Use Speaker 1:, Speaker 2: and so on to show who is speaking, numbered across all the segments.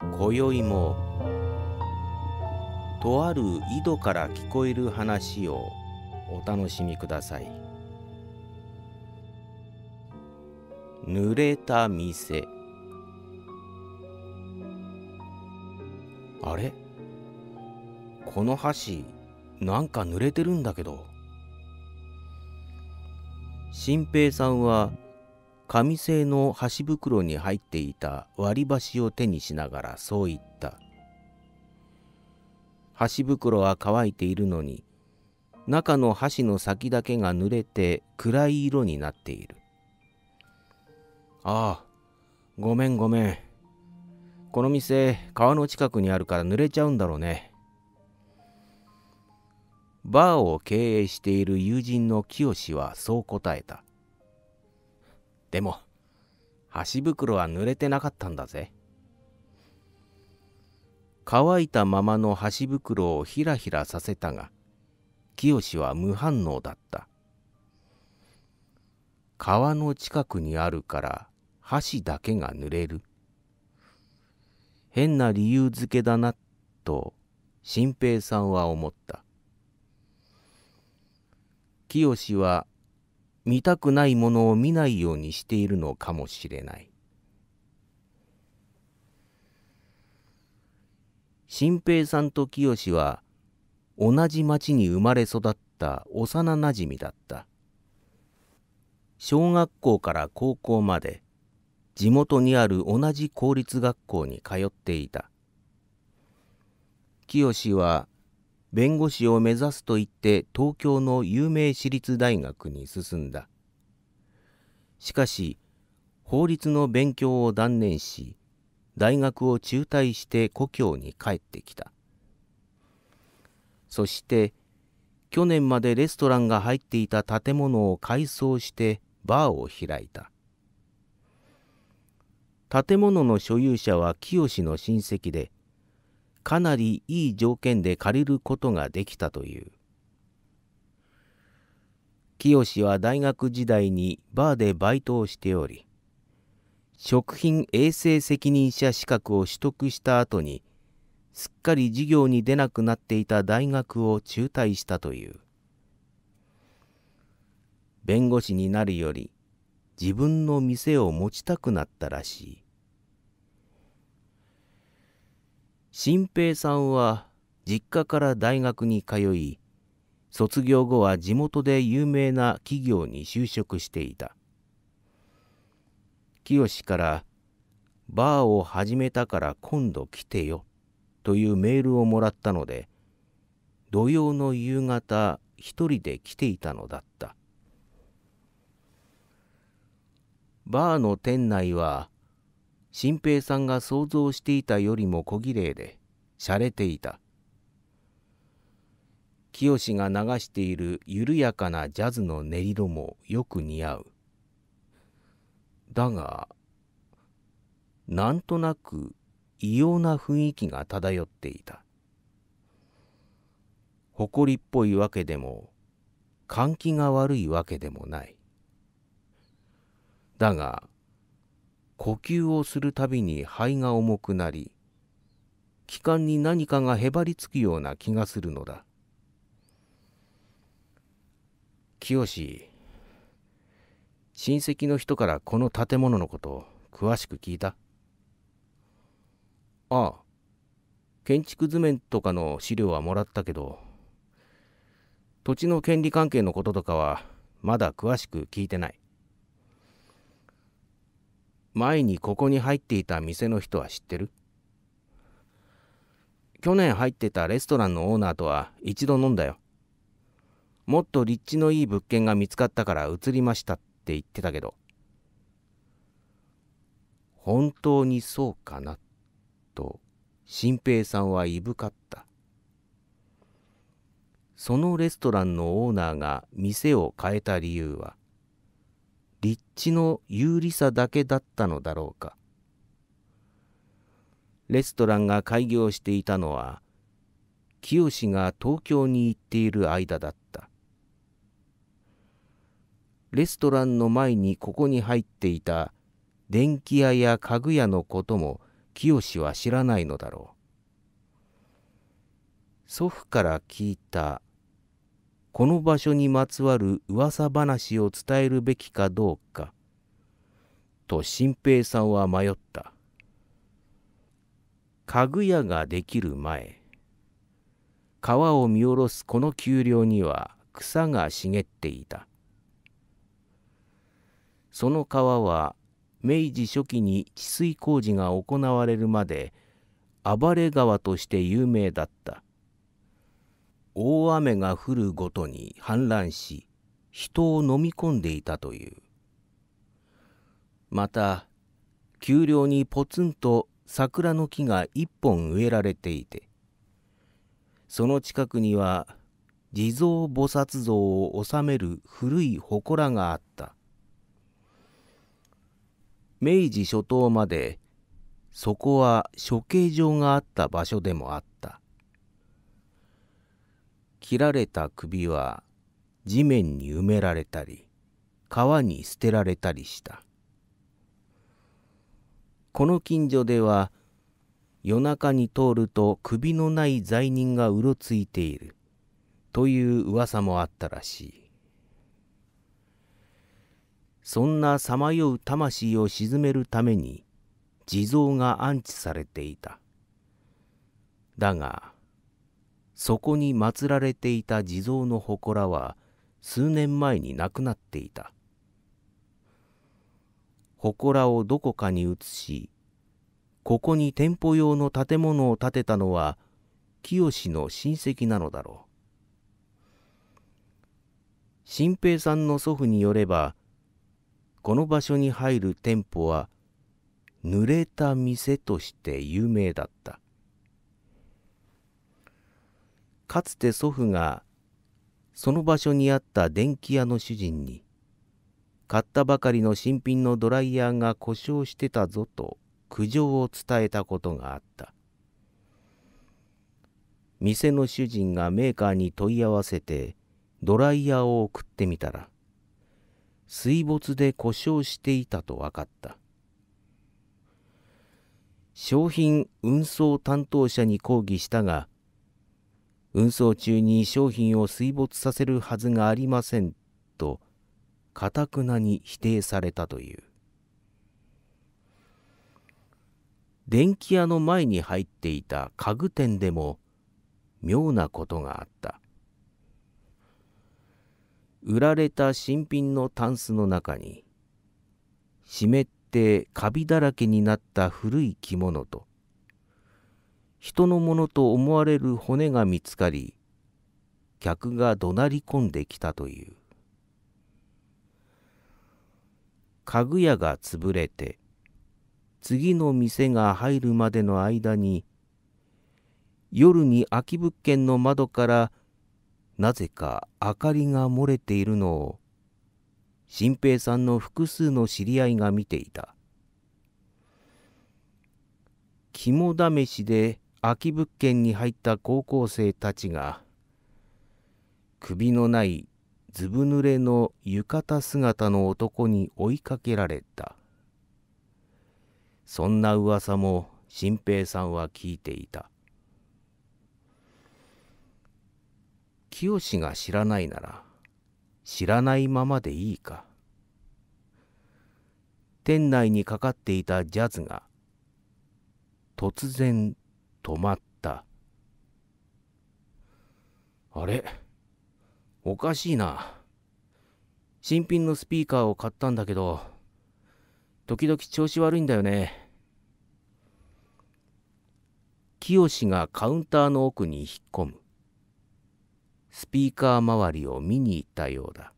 Speaker 1: 今宵もとある井戸から聞こえる話をお楽しみください濡れた店あれこの橋なんか濡れてるんだけど新平さんは紙製の箸袋に入っていた割り箸を手にしながらそう言った。箸袋は乾いているのに、中の箸の先だけが濡れて暗い色になっている。ああ、ごめんごめん。この店、川の近くにあるから濡れちゃうんだろうね。バーを経営している友人の清はそう答えた。でも箸袋は濡れてなかったんだぜ乾いたままの箸袋をひらひらさせたが清は無反応だった川の近くにあるから箸だけが濡れる変な理由付けだなと新平さんは思った清は見たくないものを見ないようにしているのかもしれない新平さんと清は同じ町に生まれ育った幼なじみだった小学校から高校まで地元にある同じ公立学校に通っていた清は弁護士を目指すと言って東京の有名私立大学に進んだ。しかし、法律の勉強を断念し、大学を中退して故郷に帰ってきた。そして、去年までレストランが入っていた建物を改装してバーを開いた。建物の所有者は清の親戚で、かなりいい条件で借りることができたという清は大学時代にバーでバイトをしており食品衛生責任者資格を取得した後にすっかり授業に出なくなっていた大学を中退したという弁護士になるより自分の店を持ちたくなったらしい新平さんは実家から大学に通い卒業後は地元で有名な企業に就職していた清から「バーを始めたから今度来てよ」というメールをもらったので土曜の夕方一人で来ていたのだったバーの店内は新平さんが想像していたよりも小綺麗で、洒落ていた。清が流している緩やかなジャズの音色もよく似合う。だが、なんとなく異様な雰囲気が漂っていた。誇りっぽいわけでも、換気が悪いわけでもない。だが、呼吸をするたびに肺が重くなり気管に何かがへばりつくような気がするのだ清親戚の人からこの建物のことを詳しく聞いたああ建築図面とかの資料はもらったけど土地の権利関係のこととかはまだ詳しく聞いてない前にここに入っていた店の人は知ってる去年入ってたレストランのオーナーとは一度飲んだよ。もっと立地のいい物件が見つかったから移りましたって言ってたけど。本当にそうかな、と、新平さんはいぶかった。そのレストランのオーナーが店を変えた理由は、立地の有利さだけだったのだろうかレストランが開業していたのは清が東京に行っている間だったレストランの前にここに入っていた電気屋や家具屋のことも清は知らないのだろう祖父から聞いたこの場所にまつわる噂話を伝えるべきかどうかと新平さんは迷った家具屋ができる前川を見下ろすこの丘陵には草が茂っていたその川は明治初期に治水工事が行われるまで暴れ川として有名だった大雨が降るごとに氾濫し人を飲み込んでいたというまた丘陵にポツンと桜の木が一本植えられていてその近くには地蔵菩薩像を収める古い祠があった明治初頭までそこは処刑場があった場所でもあった切られた首は地面に埋められたり川に捨てられたりしたこの近所では夜中に通ると首のない罪人がうろついているという噂もあったらしいそんなさまよう魂を鎮めるために地蔵が安置されていただがそこに祀られていた地蔵の祠は数年前に亡くなっていた祠をどこかに移しここに店舗用の建物を建てたのは清の親戚なのだろう新平さんの祖父によればこの場所に入る店舗は濡れた店として有名だったかつて祖父がその場所にあった電気屋の主人に買ったばかりの新品のドライヤーが故障してたぞと苦情を伝えたことがあった店の主人がメーカーに問い合わせてドライヤーを送ってみたら水没で故障していたと分かった商品運送担当者に抗議したが運送中に商品を水没させるはずがありませんとかたくなに否定されたという電気屋の前に入っていた家具店でも妙なことがあった売られた新品のタンスの中に湿ってカビだらけになった古い着物と人のものと思われる骨が見つかり客が怒鳴り込んできたという家具屋が潰れて次の店が入るまでの間に夜に空き物件の窓からなぜか明かりが漏れているのを新平さんの複数の知り合いが見ていた肝試しで空き物件に入った高校生たちが首のないずぶ濡れの浴衣姿の男に追いかけられたそんな噂も新平さんは聞いていた清が知らないなら知らないままでいいか店内にかかっていたジャズが突然止まったあれおかしいな新品のスピーカーを買ったんだけど時々調子悪いんだよね清がカウンターの奥に引っ込むスピーカー周りを見に行ったようだ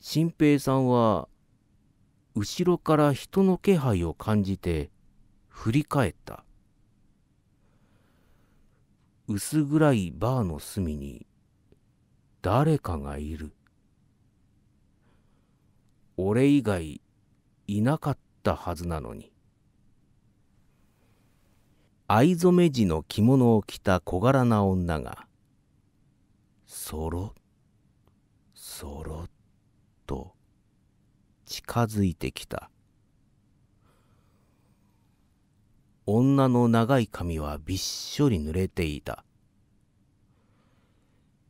Speaker 1: 新平さんは後ろから人の気配を感じて振り返った薄暗いバーの隅に誰かがいる俺以外いなかったはずなのに藍染め地の着物を着た小柄な女がそろそろっと近づいてきた。女の長い髪はびっしょり濡れていた。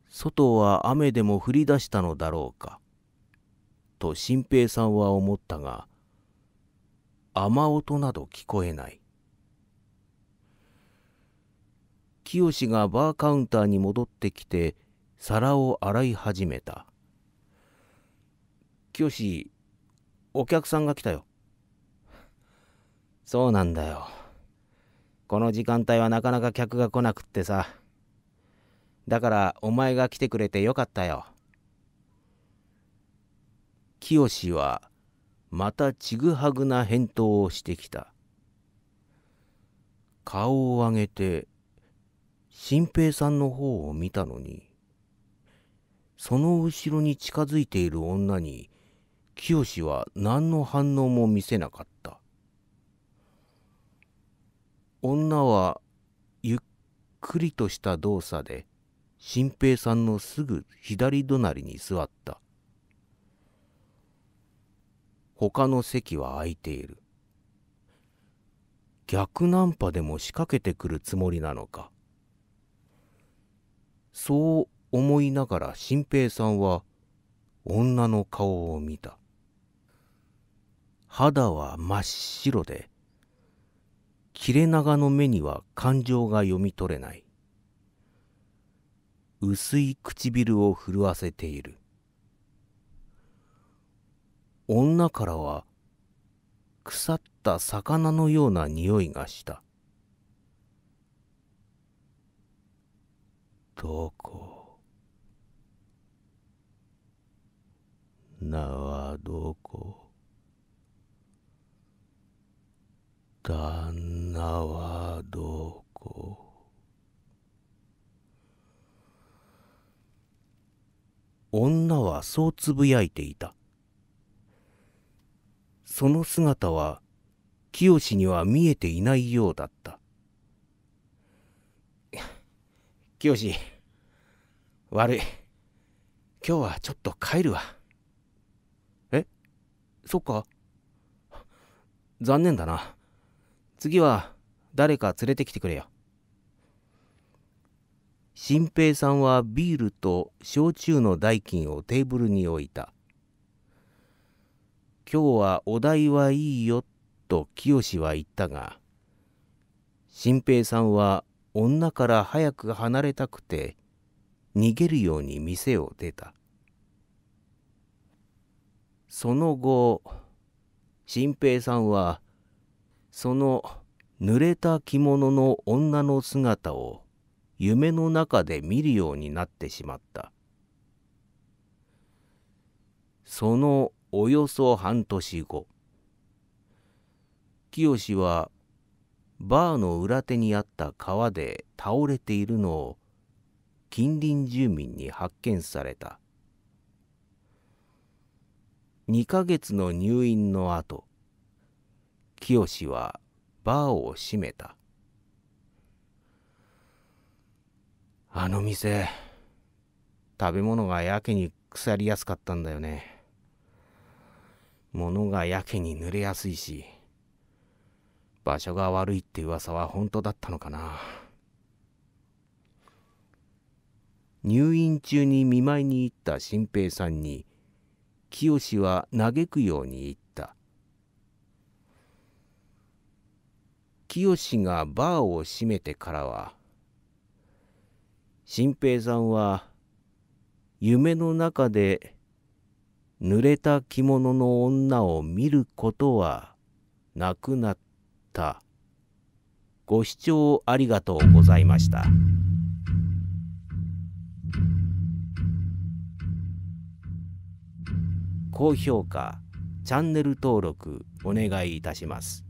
Speaker 1: 外は雨でも降り出したのだろうか、と新平さんは思ったが、雨音など聞こえない。清がバーカウンターに戻ってきて皿を洗い始めた。清お客さんが来たよ。そうなんだよ。この時間帯はなかなか客が来なくってさ。だからお前が来てくれてよかったよ。清はまたちぐはぐな返答をしてきた。顔を上げて新平さんの方を見たのにその後ろに近づいている女に清は何の反応も見せなかった。女はゆっくりとした動作で新平さんのすぐ左隣に座った他の席は空いている逆ナンパでも仕掛けてくるつもりなのかそう思いながら新平さんは女の顔を見た肌は真っ白で切れ長の目には感情が読み取れない薄い唇を震わせている女からは腐った魚のような匂いがしたどこ名はどこ旦花はどこ女はそうつぶやいていた。その姿は清には見えていないようだった。清悪い。今日はちょっと帰るわ。えそっか。残念だな。次は誰か連れてきてくれよ。新平さんはビールと焼酎の代金をテーブルに置いた。今日はお代はいいよと清は言ったが、新平さんは女から早く離れたくて逃げるように店を出た。その後、新平さんはその濡れた着物の女の姿を夢の中で見るようになってしまったそのおよそ半年後清はバーの裏手にあった川で倒れているのを近隣住民に発見された2ヶ月の入院の後清はバーを閉めたあの店食べ物がやけに腐りやすかったんだよね物がやけに濡れやすいし場所が悪いって噂は本当だったのかな入院中に見舞いに行った新平さんに清は嘆くように言った清がバーを閉めてからは新平さんは夢の中で濡れた着物の女を見ることはなくなったご視聴ありがとうございました。高評価、チャンネル登録お願いいたします。